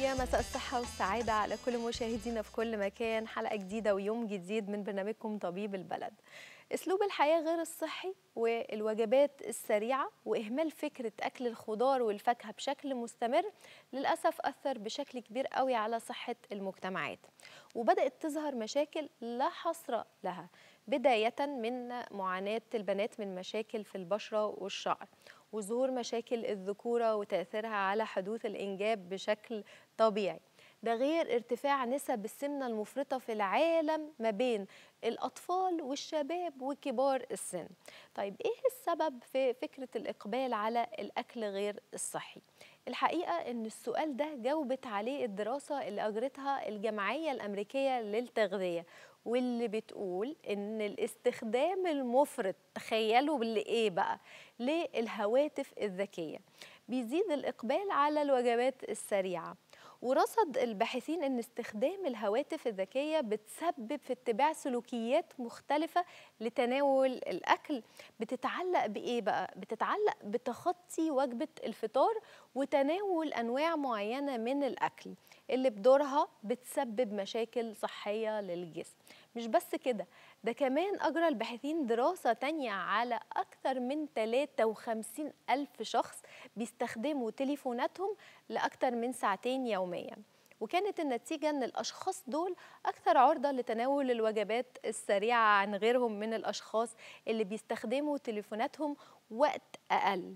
يا مساء الصحة والسعادة على كل مشاهدينا في كل مكان حلقة جديدة ويوم جديد من برنامجكم طبيب البلد أسلوب الحياة غير الصحي والوجبات السريعة وإهمال فكرة أكل الخضار والفاكهة بشكل مستمر للأسف أثر بشكل كبير قوي على صحة المجتمعات وبدأت تظهر مشاكل لا حصر لها بداية من معاناة البنات من مشاكل في البشرة والشعر وظهور مشاكل الذكورة وتأثيرها على حدوث الإنجاب بشكل طبيعي ده غير ارتفاع نسب السمنة المفرطة في العالم ما بين الأطفال والشباب وكبار السن طيب إيه السبب في فكرة الإقبال على الأكل غير الصحي؟ الحقيقة أن السؤال ده جاوبت عليه الدراسة اللي أجرتها الجمعية الأمريكية للتغذية واللي بتقول ان الاستخدام المفرط تخيلوا بالايه بقى للهواتف الذكيه بيزيد الاقبال على الوجبات السريعه ورصد الباحثين ان استخدام الهواتف الذكيه بتسبب في اتباع سلوكيات مختلفه لتناول الاكل بتتعلق بايه بقى بتتعلق بتخطي وجبه الفطار وتناول انواع معينه من الاكل اللي بدورها بتسبب مشاكل صحيه للجسم مش بس كده ده كمان أجرى الباحثين دراسة تانية على أكثر من 53 ألف شخص بيستخدموا تليفوناتهم لأكثر من ساعتين يومياً وكانت النتيجة أن الأشخاص دول أكثر عرضة لتناول الوجبات السريعة عن غيرهم من الأشخاص اللي بيستخدموا تليفوناتهم وقت أقل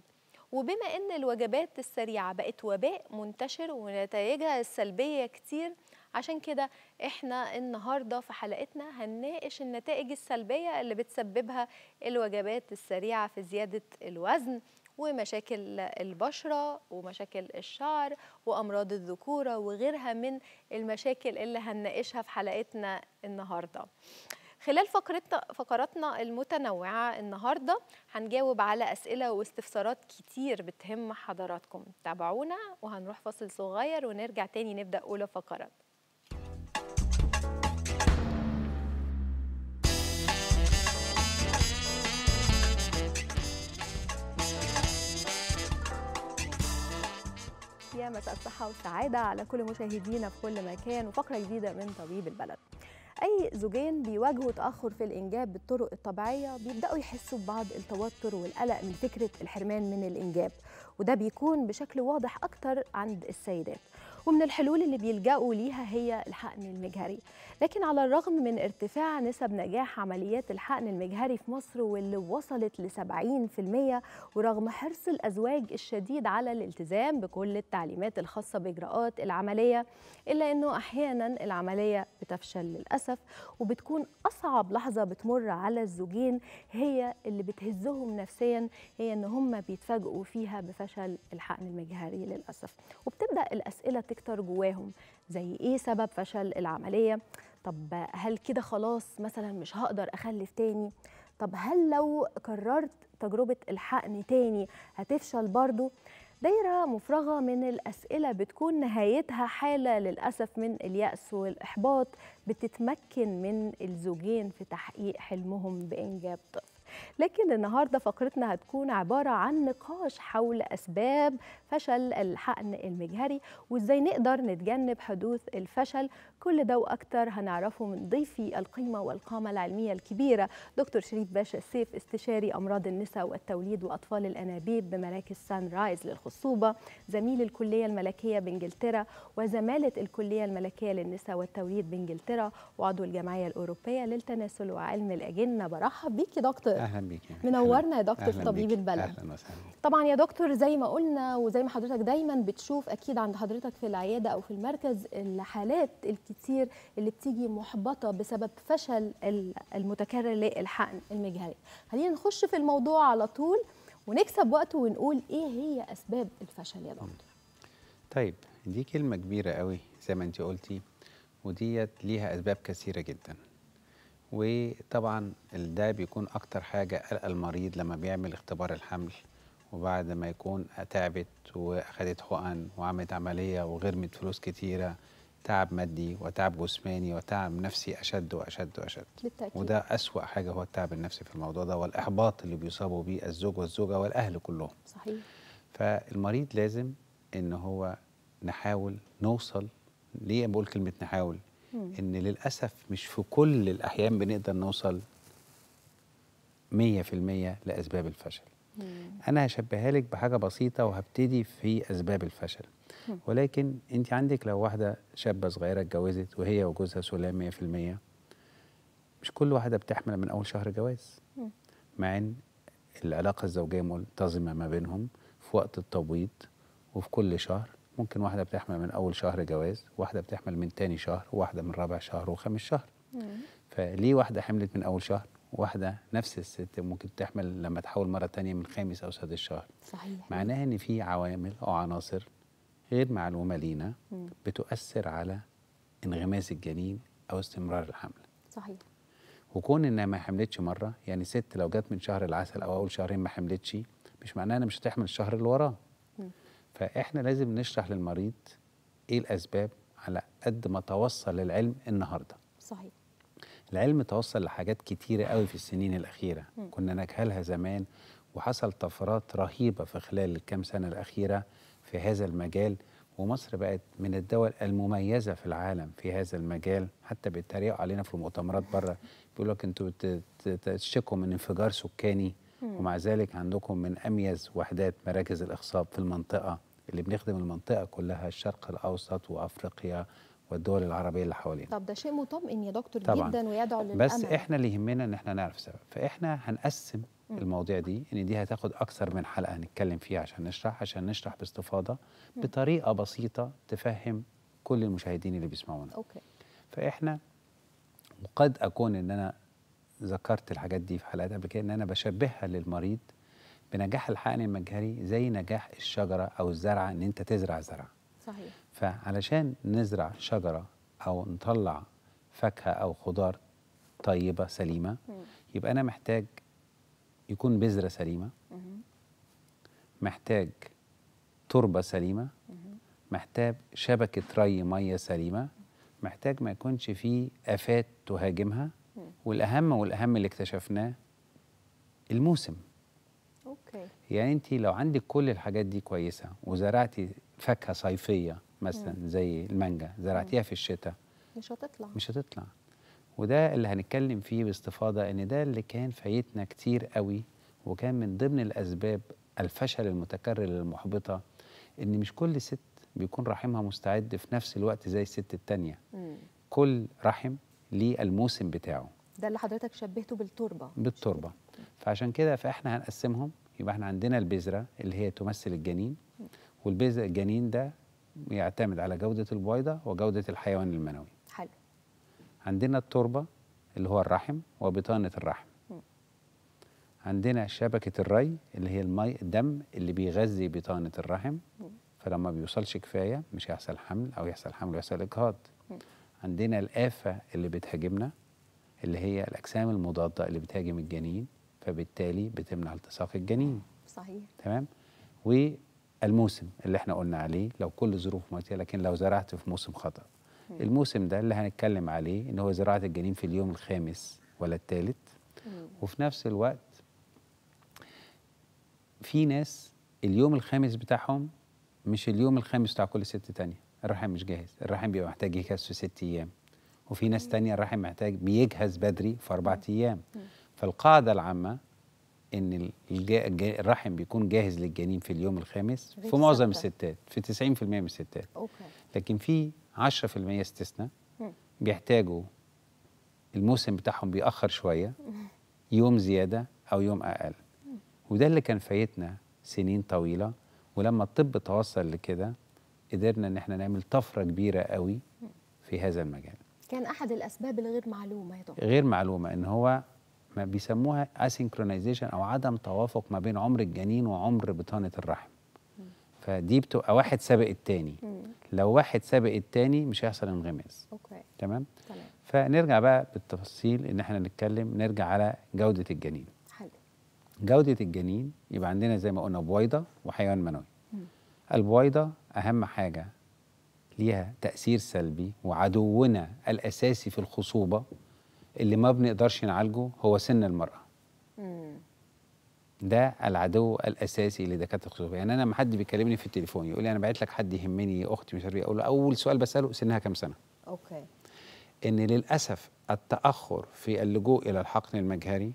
وبما أن الوجبات السريعة بقت وباء منتشر ونتائجها السلبية كتير عشان كده احنا النهارده في حلقتنا هنناقش النتائج السلبيه اللي بتسببها الوجبات السريعه في زياده الوزن ومشاكل البشره ومشاكل الشعر وامراض الذكوره وغيرها من المشاكل اللي هنناقشها في حلقتنا النهارده. خلال فقراتنا المتنوعة النهاردة هنجاوب على أسئلة واستفسارات كتير بتهم حضراتكم تابعونا وهنروح فاصل صغير ونرجع تاني نبدأ أولى فقرات يا مساء الصحة والسعادة على كل مشاهدينا في كل مكان وفقرة جديدة من طبيب البلد أي زوجين بيواجهوا تأخر في الإنجاب بالطرق الطبيعية بيبدأوا يحسوا ببعض التوتر والقلق من فكرة الحرمان من الإنجاب وده بيكون بشكل واضح أكتر عند السيدات ومن الحلول اللي بيلجأوا ليها هي الحقن المجهري لكن على الرغم من ارتفاع نسب نجاح عمليات الحقن المجهري في مصر واللي وصلت ل 70% ورغم حرص الأزواج الشديد على الالتزام بكل التعليمات الخاصة بإجراءات العملية إلا أنه أحيانا العملية بتفشل للأسف وبتكون أصعب لحظة بتمر على الزوجين هي اللي بتهزهم نفسيا هي أن هم بيتفاجئوا فيها بفشل الحقن المجهري للأسف وبتبدأ الأسئلة تكتر جواهم زي ايه سبب فشل العمليه طب هل كده خلاص مثلا مش هقدر اخلف تاني طب هل لو كررت تجربه الحقن تاني هتفشل برضو دايرة مفرغة من الأسئلة بتكون نهايتها حالة للأسف من اليأس والإحباط بتتمكن من الزوجين في تحقيق حلمهم بإنجاب طفل لكن النهارده فقرتنا هتكون عباره عن نقاش حول اسباب فشل الحقن المجهري وازاي نقدر نتجنب حدوث الفشل كل ده واكتر هنعرفه من ضيفي القيمه والقامه العلميه الكبيره دكتور شريف باشا السيف استشاري امراض النساء والتوليد واطفال الانابيب بمراكز سان رايز للخصوبه زميل الكليه الملكيه بانجلترا وزماله الكليه الملكيه للنساء والتوليد بانجلترا وعضو الجمعيه الاوروبيه للتناسل وعلم الاجنه برحب بيكي دكتور اهلا بيك منورنا يا دكتور طبيب البلد اهلا وسهلا طبعا يا دكتور زي ما قلنا وزي ما حضرتك دايما بتشوف اكيد عند حضرتك في العياده او في المركز الحالات الكتير اللي بتيجي محبطه بسبب فشل المتكرر للحقن المجهري خلينا نخش في الموضوع على طول ونكسب وقت ونقول ايه هي اسباب الفشل يا دكتور طيب دي كلمه كبيره قوي زي ما انت قلتي وديت ليها اسباب كثيره جدا وطبعا ده بيكون اكتر حاجه قلق المريض لما بيعمل اختبار الحمل وبعد ما يكون تعبت واخدت حقن وعملت عمليه وغرمت فلوس كتيره تعب مادي وتعب جسماني وتعب نفسي اشد واشد واشد بالتأكيد. وده اسوا حاجه هو التعب النفسي في الموضوع ده والاحباط اللي بيصابوا بيه الزوج والزوجه والاهل كلهم صحيح فالمريض لازم ان هو نحاول نوصل ليه بقول كلمه نحاول ان للاسف مش في كل الاحيان بنقدر نوصل 100% لاسباب الفشل مم. انا هشبهها لك بحاجه بسيطه وهبتدي في اسباب الفشل مم. ولكن انت عندك لو واحده شابه صغيره اتجوزت وهي وجوزها سلام 100% مش كل واحده بتحمل من اول شهر جواز مم. مع ان العلاقه الزوجيه منتظمه ما بينهم في وقت التبويض وفي كل شهر ممكن واحدة بتحمل من أول شهر جواز واحدة بتحمل من تاني شهر واحدة من رابع شهر وخامس شهر فليه واحدة حملت من أول شهر واحدة نفس الست ممكن تحمل لما تحول مرة تانية من خامس أو سادس شهر صحيح معناها إن في عوامل أو عناصر غير معلومة لينا بتؤثر على انغماس الجنين أو استمرار الحمل صحيح وكون انها ما حملتش مره يعني ست لو جت من شهر العسل او اول شهرين ما حملتش مش معناها انها مش هتحمل الشهر اللي وراه فاحنا لازم نشرح للمريض ايه الاسباب على قد ما توصل العلم النهارده صحيح العلم توصل لحاجات كتيرة قوي في السنين الأخيرة م. كنا نجهلها زمان وحصل طفرات رهيبة في خلال الكام سنة الأخيرة في هذا المجال ومصر بقت من الدول المميزة في العالم في هذا المجال حتى بيتريقوا علينا في المؤتمرات بره بيقولوا لك انتوا تشكوا من انفجار سكاني ومع ذلك عندكم من أميز وحدات مراكز الإخصاب في المنطقة اللي بنخدم المنطقه كلها الشرق الاوسط وافريقيا والدول العربيه اللي حوالينا طب ده شيء مطمئن يا دكتور طبعًا. جدا ويدعو للامل بس احنا اللي يهمنا ان احنا نعرف السبب فاحنا هنقسم المواضيع دي ان دي هتاخد اكثر من حلقه هنتكلم فيها عشان نشرح عشان نشرح باستفاضه بطريقه بسيطه تفهم كل المشاهدين اللي بيسمعونا اوكي فاحنا وقد اكون ان انا ذكرت الحاجات دي في حلقات قبل كده ان انا بشبهها للمريض بنجاح الحقن المجهري زي نجاح الشجره او الزرعه ان انت تزرع زرعه صحيح فعلشان نزرع شجره او نطلع فاكهه او خضار طيبه سليمه يبقى انا محتاج يكون بذره سليمه محتاج تربه سليمه محتاج شبكه ري ميه سليمه محتاج ما يكونش فيه افات تهاجمها والاهم والاهم اللي اكتشفناه الموسم اوكي يعني انت لو عندك كل الحاجات دي كويسه وزرعتي فاكهه صيفيه مثلا مم. زي المانجا زرعتيها في الشتاء مش هتطلع مش هتطلع وده اللي هنتكلم فيه باستفاضه ان ده اللي كان فايتنا كتير قوي وكان من ضمن الاسباب الفشل المتكرر المحبطه ان مش كل ست بيكون رحمها مستعد في نفس الوقت زي الست التانية كل رحم ليه الموسم بتاعه ده اللي حضرتك شبهته بالتربه بالتربه فعشان كده فاحنا هنقسمهم يبقى احنا عندنا البذره اللي هي تمثل الجنين والبذره الجنين ده يعتمد على جوده البويضه وجوده الحيوان المنوي حلو عندنا التربه اللي هو الرحم وبطانه الرحم م. عندنا شبكه الري اللي هي المي الدم اللي بيغذي بطانه الرحم م. فلما بيوصلش كفايه مش هيحصل حمل او يحصل حمل ويحصل اجهاض عندنا الآفة اللي بتهاجمنا اللي هي الأجسام المضادة اللي بتهاجم الجنين فبالتالي بتمنع التصاق الجنين صحيح تمام والموسم اللي احنا قلنا عليه لو كل ظروف مواتيه لكن لو زرعت في موسم خطأ الموسم ده اللي هنتكلم عليه ان هو زراعه الجنين في اليوم الخامس ولا الثالث وفي نفس الوقت في ناس اليوم الخامس بتاعهم مش اليوم الخامس بتاع كل ست تانية الرحم مش جاهز الرحم بيبقى محتاج يجهز في ست ايام وفي ناس تانية الرحم محتاج بيجهز بدري في اربع ايام فالقاعدة العامة ان الرحم بيكون جاهز للجنين في اليوم الخامس في معظم الستات في 90% من الستات أوكي. لكن في 10% استثناء بيحتاجوا الموسم بتاعهم بيأخر شوية يوم زيادة أو يوم أقل وده اللي كان فايتنا سنين طويلة ولما الطب توصل لكده قدرنا ان احنا نعمل طفرة كبيرة قوي في هذا المجال كان أحد الأسباب الغير معلومة يا دكتور غير معلومة ان هو ما بيسموها اسينكرونايزيشن او عدم توافق ما بين عمر الجنين وعمر بطانه الرحم فدي بتبقى واحد سابق الثاني لو واحد سابق الثاني مش هيحصل انغماس اوكي تمام تمام فنرجع بقى بالتفصيل ان احنا نتكلم نرجع على جوده الجنين حلو جوده الجنين يبقى عندنا زي ما قلنا بويضه وحيوان منوي البويضه اهم حاجه ليها تاثير سلبي وعدونا الاساسي في الخصوبه اللي ما بنقدرش نعالجه هو سن المرأة مم. ده العدو الاساسي لدكاتره الخصوبه يعني انا لما حد بيكلمني في التليفون يقول لي انا بعت لك حد يهمني اختي مش إيه، اقول له اول سؤال بساله سنها كام سنه اوكي ان للاسف التاخر في اللجوء الى الحقن المجهري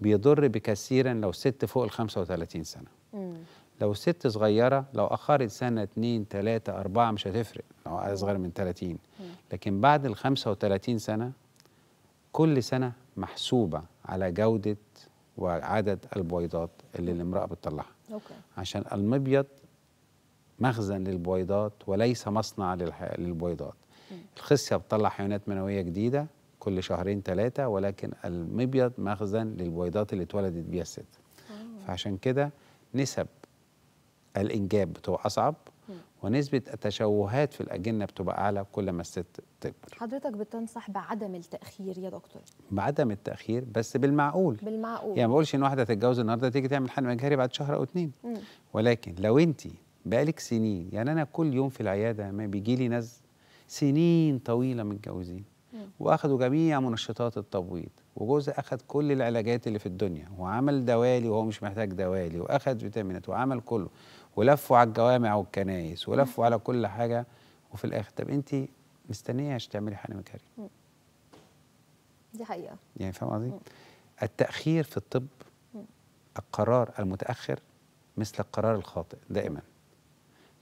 بيضر بكثيرا لو ست فوق ال 35 سنه مم. لو ست صغيره لو اخرت سنه 2 3 4 مش هتفرق لو اصغر من 30 لكن بعد ال 35 سنه كل سنة محسوبة على جودة وعدد البويضات اللي الامرأة بتطلعها أوكي. عشان المبيض مخزن للبويضات وليس مصنع للبويضات الخصية بتطلع حيوانات منوية جديدة كل شهرين ثلاثة ولكن المبيض مخزن للبويضات اللي اتولدت بيها الست آه. فعشان كده نسب الإنجاب بتبقى أصعب ونسبة التشوهات في الأجنة بتبقى أعلى كل ما الست تكبر حضرتك بتنصح بعدم التأخير يا دكتور بعدم التأخير بس بالمعقول بالمعقول يعني ما بقولش إن واحدة تتجوز النهاردة تيجي تعمل حمل مجهري بعد شهر أو اتنين مم. ولكن لو أنت بقالك سنين يعني أنا كل يوم في العيادة ما بيجي لي ناس سنين طويلة متجوزين واخدوا جميع منشطات التبويض وجوزي اخد كل العلاجات اللي في الدنيا وعمل دوالي وهو مش محتاج دوالي واخد فيتامينات وعمل كله ولفوا على الجوامع والكنايس ولفوا على كل حاجه وفي الاخر طب انت مستنيه عشان تعملي حرم مكاري دي حقيقه يعني فاهم قصدي التاخير في الطب القرار المتاخر مثل القرار الخاطئ دائما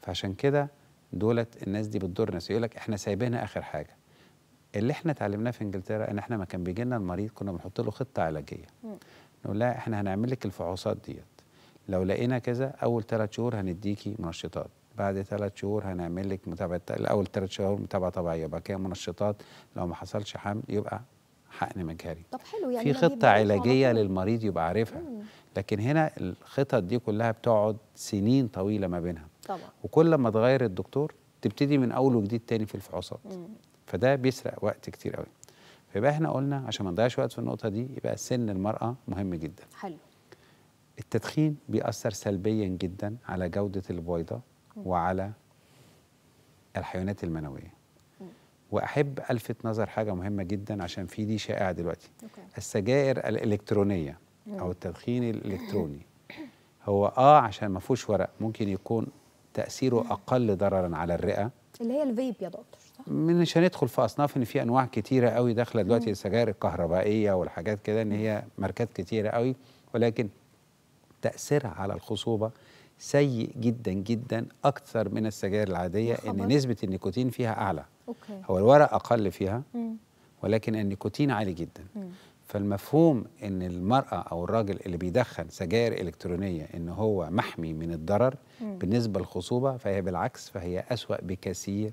فعشان كده دولت الناس دي بتضر ناس يقول لك احنا سايبينها اخر حاجه اللي احنا اتعلمناه في انجلترا ان احنا ما كان بيجي لنا المريض كنا بنحط له خطه علاجيه نقول لها احنا هنعمل لك الفحوصات ديت لو لقينا كذا اول ثلاث شهور هنديكي منشطات بعد ثلاث شهور هنعمل لك متابعه الاول ثلاث شهور متابعه طبيعيه وبعد كده منشطات لو ما حصلش حمل يبقى حقن مجهري طب حلو يعني في خطه علاجيه للمريض يبقى عارفها لكن هنا الخطط دي كلها بتقعد سنين طويله ما بينها طبعا وكل ما تغير الدكتور تبتدي من اول وجديد تاني في الفحوصات فده بيسرق وقت كتير قوي فيبقى احنا قلنا عشان ما نضيعش وقت في النقطه دي يبقى سن المراه مهم جدا حلو التدخين بيأثر سلبيا جدا على جودة البويضة وعلى الحيوانات المنوية وأحب ألفت نظر حاجة مهمة جدا عشان في دي شائعة دلوقتي السجائر الإلكترونية أو التدخين الإلكتروني هو آه عشان ما فيهوش ورق ممكن يكون تأثيره أقل ضررا على الرئة اللي هي الفيب يا دكتور صح؟ مش هندخل في أصناف إن في أنواع كتيرة قوي داخلة دلوقتي السجائر الكهربائية والحاجات كده إن هي ماركات كتيرة قوي ولكن تاثيرها على الخصوبه سيء جدا جدا اكثر من السجاير العاديه ان نسبه النيكوتين فيها اعلى أوكي. هو الورق اقل فيها م. ولكن النيكوتين عالي جدا م. فالمفهوم ان المراه او الراجل اللي بيدخن سجاير الكترونيه ان هو محمي من الضرر م. بالنسبه للخصوبه فهي بالعكس فهي اسوا بكثير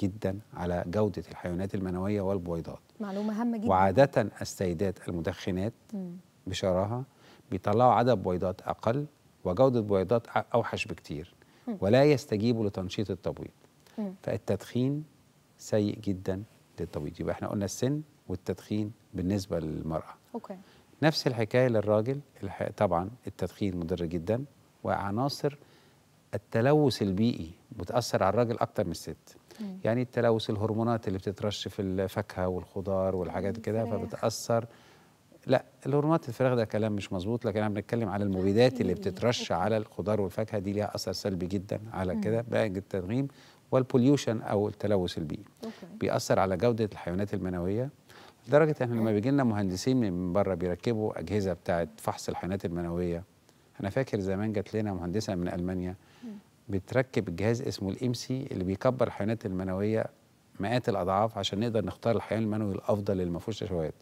جدا على جوده الحيوانات المنويه والبويضات معلومه هامه جدا وعاده السيدات المدخنات مم. بشراهه بيطلعوا عدد بويضات أقل وجودة بويضات أوحش بكتير ولا يستجيبوا لتنشيط التبويض فالتدخين سيء جدا للتبويض يبقى احنا قلنا السن والتدخين بالنسبة للمرأة أوكي. نفس الحكاية للراجل طبعا التدخين مضر جدا وعناصر التلوث البيئي بتأثر على الراجل أكتر من الست مم. يعني التلوث الهرمونات اللي بتترش في الفاكهة والخضار والحاجات كده فبتأثر لا الهرمونات الفراغ ده كلام مش مظبوط لكن احنا بنتكلم على المبيدات اللي بتترش على الخضار والفاكهه دي ليها اثر سلبي جدا على كده بقى التدغيم والبوليوشن او التلوث البيئي بيأثر على جوده الحيوانات المنويه لدرجه احنا لما بيجي لنا مهندسين من بره بيركبوا اجهزه بتاعه فحص الحيوانات المنويه انا فاكر زمان جات لنا مهندسه من المانيا بتركب جهاز اسمه الام سي اللي بيكبر الحيوانات المنويه مئات الاضعاف عشان نقدر نختار الحيوان المنوي الافضل اللي ما فيهوش تشوهات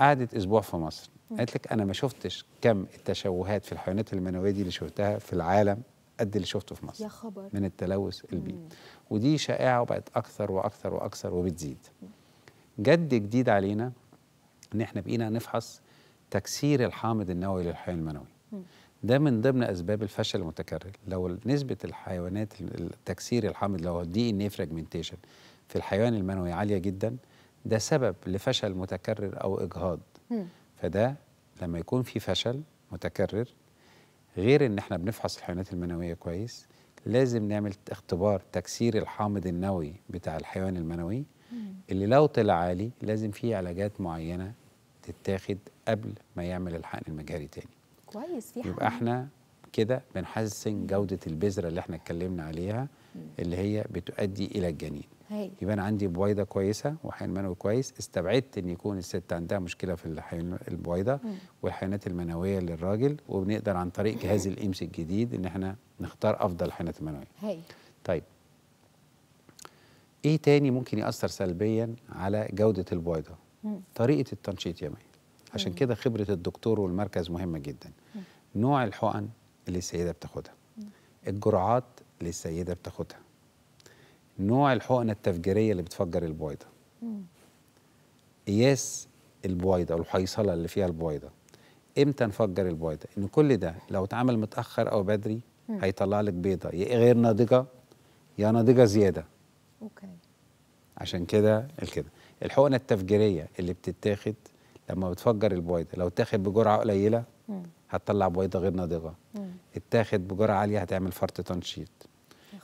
قعدت اسبوع في مصر قالت لك انا ما شفتش كم التشوهات في الحيوانات المنويه دي اللي شفتها في العالم قد اللي شفته في مصر يا خبر من التلوث البيئي ودي شائعه وبقت اكثر واكثر واكثر وبتزيد جد جديد علينا ان احنا بقينا نفحص تكسير الحامض النووي للحيوان المنوي ده من ضمن اسباب الفشل المتكرر لو نسبه الحيوانات تكسير الحامض اللي هو الدي ان ايه فراجمنتيشن في الحيوان المنوي عاليه جدا ده سبب لفشل متكرر أو إجهاض فده لما يكون في فشل متكرر غير ان احنا بنفحص الحيوانات المنويه كويس لازم نعمل اختبار تكسير الحامض النووي بتاع الحيوان المنوي اللي لو طلع عالي لازم في علاجات معينه تتاخد قبل ما يعمل الحقن المجهري تاني كويس في يبقى احنا كده بنحسن جوده البذره اللي احنا اتكلمنا عليها اللي هي بتؤدي الى الجنين هي. يبقى انا عندي بويضه كويسه وحيوان منوي كويس استبعدت ان يكون الست عندها مشكله في الحيوان البويضه والحيوانات المنويه للراجل وبنقدر عن طريق جهاز الامس الجديد ان احنا نختار افضل الحيوانات المنويه هي. طيب ايه تاني ممكن ياثر سلبيا على جوده البويضه مم. طريقه التنشيط يا مي عشان كده خبره الدكتور والمركز مهمه جدا مم. نوع الحقن اللي السيده بتاخدها الجرعات للسيده بتاخدها نوع الحقنه التفجيريه اللي بتفجر البويضه قياس البويضه الحيصله اللي فيها البويضه امتى نفجر البويضه ان كل ده لو اتعمل متاخر او بدري هيطلع لك بيضه يا غير ناضجه يا ناضجه زياده اوكي عشان كده الكده الحقنه التفجيريه اللي بتتاخد لما بتفجر البويضه لو اتاخد بجرعه قليله هتطلع بويضه غير ناضجه اتاخد بجرعه عاليه هتعمل فرط تنشيط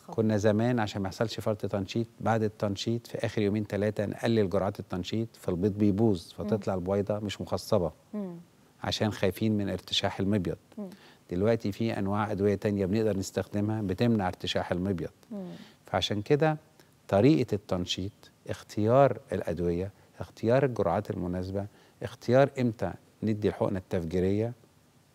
خبر. كنا زمان عشان ما يحصلش فرط تنشيط بعد التنشيط في اخر يومين ثلاثه نقلل جرعات التنشيط فالبيض بيبوظ فتطلع مم. البويضه مش مخصبه مم. عشان خايفين من ارتشاح المبيض مم. دلوقتي في انواع ادويه تانية بنقدر نستخدمها بتمنع ارتشاح المبيض مم. فعشان كده طريقه التنشيط اختيار الادويه اختيار الجرعات المناسبه اختيار امتى ندي الحقنه التفجيريه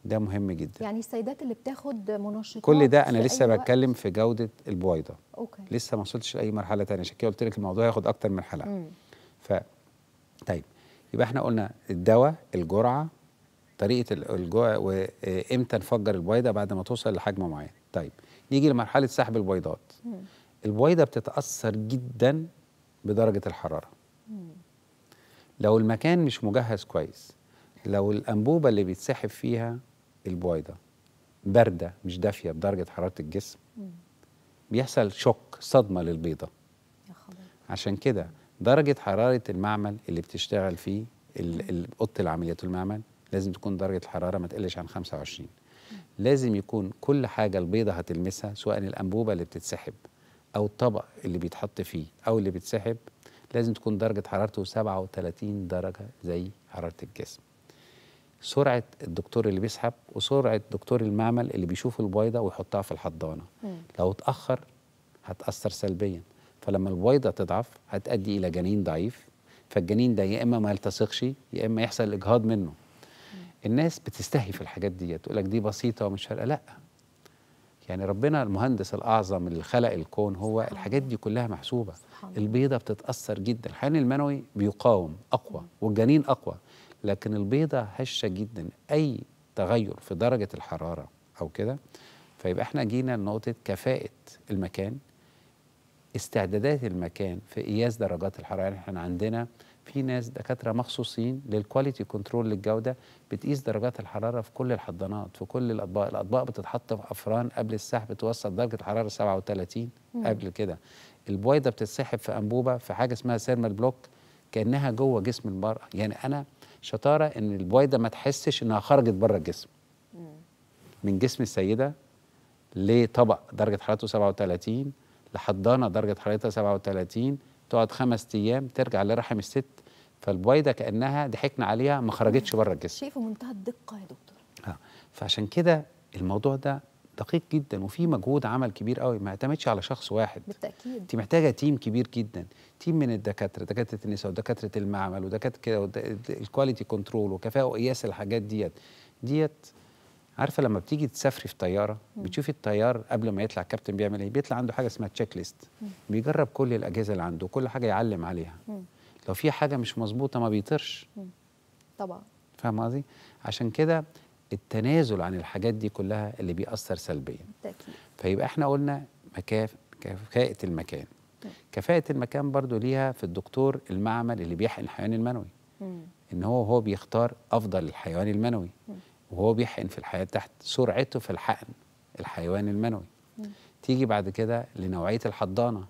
ده مهم جدا يعني السيدات اللي بتاخد منشطات كل ده انا لسه بتكلم في جوده البويضه أوكي. لسه ما وصلتش لاي مرحله ثانيه عشان كده قلت لك الموضوع هياخد اكتر من حلقه ف طيب يبقى احنا قلنا الدواء الجرعه طريقه الجوع وامتى نفجر البويضه بعد ما توصل لحجم معين طيب نيجي لمرحله سحب البويضات مم. البويضه بتتاثر جدا بدرجه الحراره مم. لو المكان مش مجهز كويس لو الانبوبه اللي بيتسحب فيها البويضه بارده مش دافيه بدرجه حراره الجسم بيحصل شوك صدمه للبيضه عشان كده درجه حراره المعمل اللي بتشتغل فيه اوضه العمليات والمعمل لازم تكون درجه الحراره ما تقلش عن 25 لازم يكون كل حاجه البيضه هتلمسها سواء الانبوبه اللي بتتسحب او الطبق اللي بيتحط فيه او اللي بيتسحب لازم تكون درجه حرارته 37 درجه زي حراره الجسم سرعه الدكتور اللي بيسحب وسرعه دكتور المعمل اللي بيشوف البويضه ويحطها في الحضانه مم. لو اتاخر هتاثر سلبيا فلما البويضه تضعف هتؤدي الى جنين ضعيف فالجنين ده يا اما ما يلتصقش يا اما يحصل اجهاض منه مم. الناس بتستهي في الحاجات دي تقول لك دي بسيطه ومش فارقه لا يعني ربنا المهندس الاعظم اللي خلق الكون هو الحاجات دي كلها محسوبه البيضه بتتاثر جدا الحيوان المنوي بيقاوم اقوى والجنين اقوى لكن البيضة هشة جدا أي تغير في درجة الحرارة أو كده فيبقى احنا جينا لنقطة كفاءة المكان استعدادات المكان في قياس درجات الحرارة يعني احنا عندنا في ناس دكاترة مخصوصين للكواليتي كنترول للجودة بتقيس درجات الحرارة في كل الحضانات في كل الأطباق الأطباق بتتحط في أفران قبل السحب توصل درجة الحرارة 37 قبل كده البويضة بتتسحب في أنبوبة في حاجة اسمها سيرمال بلوك كانها جوه جسم المراه يعني انا شطاره ان البويضه ما تحسش انها خرجت بره الجسم من جسم السيده لطبق درجه حرارته 37 لحضانه درجه حرارتها 37 تقعد خمس ايام ترجع لرحم الست فالبويضه كانها ضحكنا عليها ما خرجتش بره الجسم شيء في منتهى الدقه يا دكتور اه فعشان كده الموضوع ده دقيق جدا وفي مجهود عمل كبير قوي ما اعتمدش على شخص واحد بالتاكيد انت محتاجه تيم كبير جدا تيم من الدكاتره دكاتره النساء ودكاتره المعمل ودكاتره الكواليتي كنترول وكفاءه وقياس الحاجات ديت ديت عارفه لما بتيجي تسافري في طياره بتشوفي الطيار قبل ما يطلع الكابتن بيعمل ايه بيطلع عنده حاجه اسمها تشيك ليست بيجرب كل الاجهزه اللي عنده وكل حاجه يعلم عليها لو في حاجه مش مظبوطه ما بيطيرش طبعا فاهم قصدي عشان كده التنازل عن الحاجات دي كلها اللي بيأثر سلبيا بالتأكيد فيبقى احنا قلنا مكاف كفاءة المكان كفاءة المكان برضو ليها في الدكتور المعمل اللي بيحقن الحيوان المنوي مم. ان هو هو بيختار افضل الحيوان المنوي مم. وهو بيحقن في الحياة تحت سرعته في الحقن الحيوان المنوي مم. تيجي بعد كده لنوعية الحضانة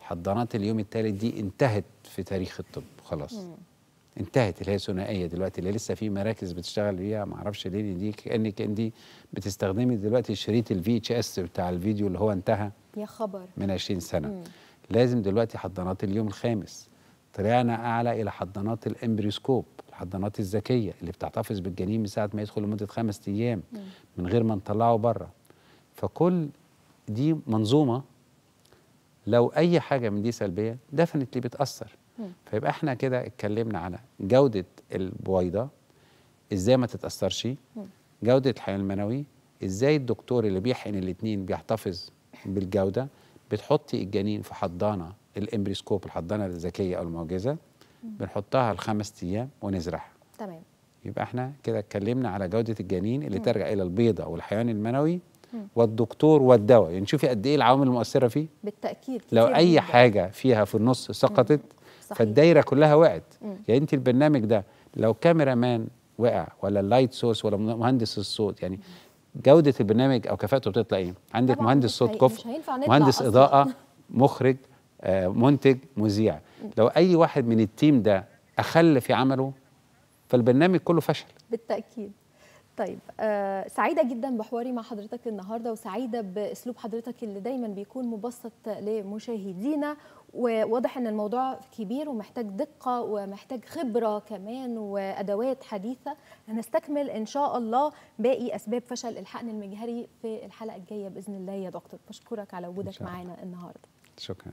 حضانات اليوم الثالث دي انتهت في تاريخ الطب خلاص انتهت اللي هي ثنائيه دلوقتي اللي لسه في مراكز بتشتغل بيها ما اعرفش ليه دي كانك انت بتستخدمي دلوقتي شريط الفي اتش اس بتاع الفيديو اللي هو انتهى يا خبر من 20 سنه مم. لازم دلوقتي حضانات اليوم الخامس طلعنا اعلى الى حضانات الامبريسكوب الحضانات الذكيه اللي بتحتفظ بالجنين من ساعه ما يدخل لمده خمس ايام مم. من غير ما نطلعه بره فكل دي منظومه لو اي حاجه من دي سلبيه دفنت اللي بتاثر فيبقى احنا كده اتكلمنا على جوده البويضه ازاي ما تتاثرش جوده الحيوان المنوي ازاي الدكتور اللي بيحقن الاثنين بيحتفظ بالجوده بتحطي الجنين في حضانه الامبريسكوب الحضانه الذكيه او المعجزه بنحطها لخمس ايام ونزرعها تمام يبقى احنا كده اتكلمنا على جوده الجنين اللي ترجع الى البيضه والحيوان المنوي والدكتور والدواء يعني شوفي قد ايه العوامل المؤثره فيه بالتاكيد لو اي حاجه فيها في النص سقطت صحيح. فالدايره كلها وقعت يعني انت البرنامج ده لو كاميرا مان وقع ولا اللايت سورس ولا مهندس الصوت يعني جوده البرنامج او كفاءته بتطلع ايه عندك مهندس صوت كف مهندس اضاءه مخرج آه منتج مذيع لو اي واحد من التيم ده اخل في عمله فالبرنامج كله فشل بالتاكيد طيب آه سعيده جدا بحواري مع حضرتك النهارده وسعيده باسلوب حضرتك اللي دايما بيكون مبسط لمشاهدينا وواضح ان الموضوع كبير ومحتاج دقه ومحتاج خبره كمان وادوات حديثه هنستكمل ان شاء الله باقي اسباب فشل الحقن المجهري في الحلقه الجايه باذن الله يا دكتور بشكرك على وجودك معانا النهارده شكرا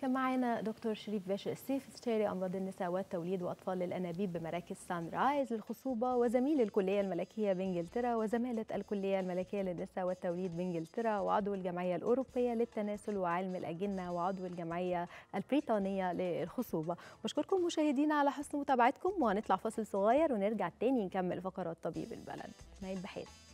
كان معانا دكتور شريف باشا السيف استشاري امراض النساء والتوليد واطفال الانابيب بمراكز سان رايز للخصوبه وزميل الكليه الملكيه بانجلترا وزماله الكليه الملكيه للنساء والتوليد بانجلترا وعضو الجمعيه الاوروبيه للتناسل وعلم الاجنه وعضو الجمعيه البريطانيه للخصوبه بشكركم مشاهدينا على حسن متابعتكم وهنطلع فاصل صغير ونرجع تاني نكمل فقرات طبيب البلد نايل بحيث